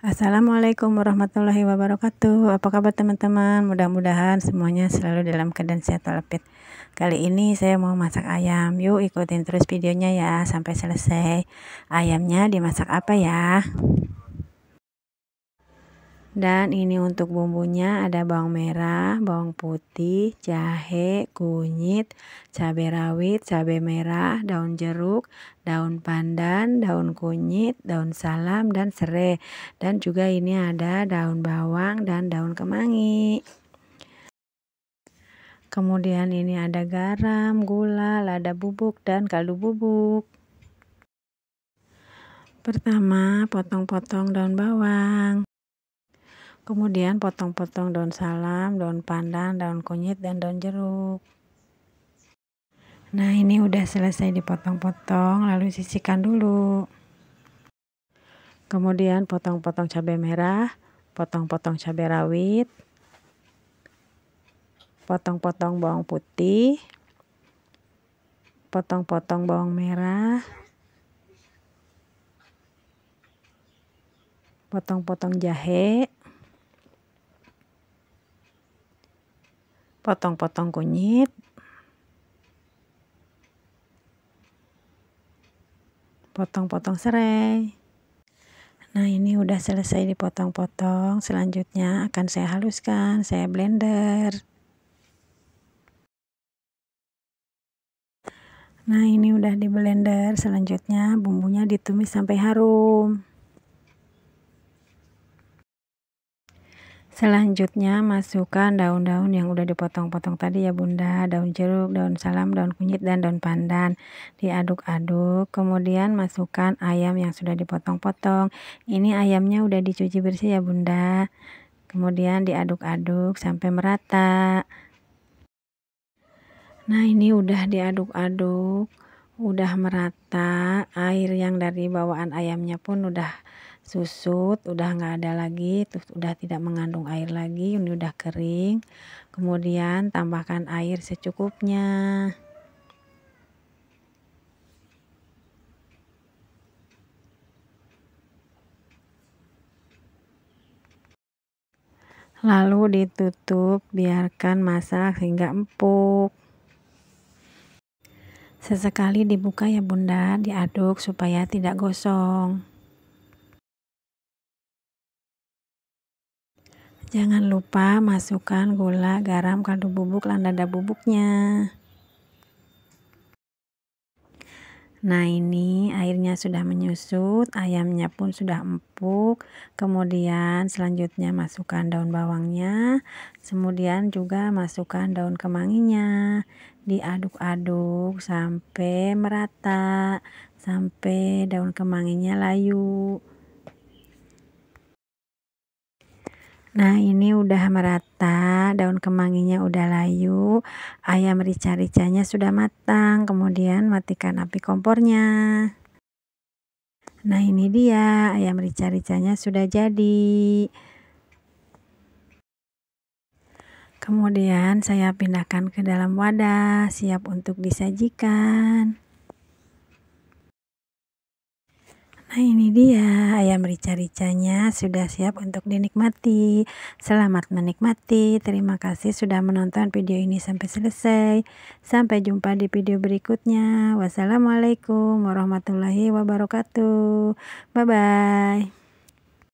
Assalamualaikum warahmatullahi wabarakatuh. Apa kabar teman-teman? Mudah-mudahan semuanya selalu dalam keadaan sehat walafiat. Kali ini saya mau masak ayam. Yuk ikutin terus videonya ya sampai selesai. Ayamnya dimasak apa ya? Dan ini untuk bumbunya ada bawang merah, bawang putih, jahe, kunyit, cabai rawit, cabai merah, daun jeruk, daun pandan, daun kunyit, daun salam, dan serai. Dan juga ini ada daun bawang dan daun kemangi. Kemudian ini ada garam, gula, lada bubuk, dan kaldu bubuk. Pertama, potong-potong daun bawang. Kemudian potong-potong daun salam, daun pandan, daun kunyit, dan daun jeruk. Nah ini udah selesai dipotong-potong lalu sisihkan dulu. Kemudian potong-potong cabai merah, potong-potong cabai rawit, potong-potong bawang putih, potong-potong bawang merah, potong-potong jahe, potong-potong kunyit potong-potong serai nah ini udah selesai dipotong-potong selanjutnya akan saya haluskan saya blender nah ini udah di blender selanjutnya bumbunya ditumis sampai harum Selanjutnya masukkan daun-daun yang udah dipotong-potong tadi ya bunda Daun jeruk, daun salam, daun kunyit, dan daun pandan Diaduk-aduk Kemudian masukkan ayam yang sudah dipotong-potong Ini ayamnya udah dicuci bersih ya bunda Kemudian diaduk-aduk sampai merata Nah ini udah diaduk-aduk Udah merata Air yang dari bawaan ayamnya pun udah susut udah nggak ada lagi tuh udah tidak mengandung air lagi ini udah kering kemudian tambahkan air secukupnya lalu ditutup biarkan masak hingga empuk sesekali dibuka ya bunda diaduk supaya tidak gosong Jangan lupa masukkan gula, garam, kaldu bubuk, dan dada bubuknya. Nah ini airnya sudah menyusut, ayamnya pun sudah empuk. Kemudian selanjutnya masukkan daun bawangnya, kemudian juga masukkan daun kemanginya. Diaduk-aduk sampai merata, sampai daun kemanginya layu. Nah ini udah merata, daun kemanginya udah layu, ayam rica-ricanya sudah matang, kemudian matikan api kompornya. Nah ini dia ayam rica-ricanya sudah jadi. Kemudian saya pindahkan ke dalam wadah, siap untuk disajikan. Nah ini dia ayam rica-ricanya sudah siap untuk dinikmati. Selamat menikmati. Terima kasih sudah menonton video ini sampai selesai. Sampai jumpa di video berikutnya. Wassalamualaikum warahmatullahi wabarakatuh. Bye-bye.